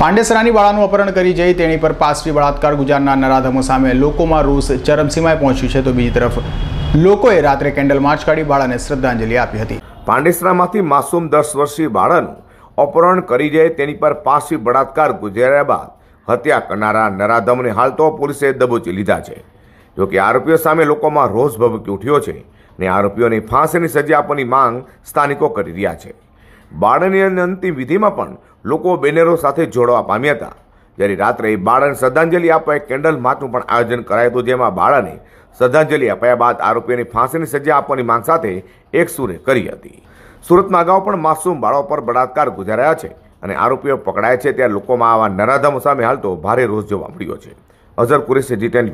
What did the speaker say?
પાંડેસરાની બાળાનું અપહરણ કરી જઈ તેણી પર પાસવી બળાત્કાર ગુજરાતના નરાધમો સામે લોકોમાં રોષ ચરમસીમાએ પહોંચ્યું છે તો બીજી તરફ લોકોએ રાત્રે કેન્ડલ માર્ચ કાઢી બાળાને શ્રદ્ધાંજલિ આપી હતી પાંડેસરામાંથી માસૂમ દસ વર્ષીય બાળાનું અપહરણ કરી જઈ તેની પર પાસવી બળાત્કાર ગુજાર્યા બાદ હત્યા કરનારા નરાધમને હાલ તો પોલીસે દબોચી લીધા છે જોકે આરોપીઓ સામે લોકોમાં રોષ ભભકી ઉઠ્યો છે અને આરોપીઓની ફાંસીની સજા આપવાની માંગ સ્થાનિકો કરી રહ્યા છે બાળનીયની અંતિમ વિધિમાં પણ લોકો બેનરો સાથે જોડવા પામ્યા હતા જ્યારે રાત્રે બાળન શ્રદ્ધાંજલિ આપવા એક કેન્ડલ માર્ચનું પણ આયોજન કરાયું હતું જેમાં બાળાને શ્રદ્ધાંજલિ અપાયા બાદ આરોપીઓની ફાંસીની સજા આપવાની માંગ સાથે એક સુરે કરી હતી સુરતમાં અગાઉ પણ માસૂમ બાળાઓ પર બળાત્કાર ગુજાર્યા છે અને આરોપીઓ પકડાયા છે ત્યારે લોકોમાં આવા નરાધમ સામે હાલ ભારે રોષ જોવા મળ્યો છે અઝર કુરેશી જીટેન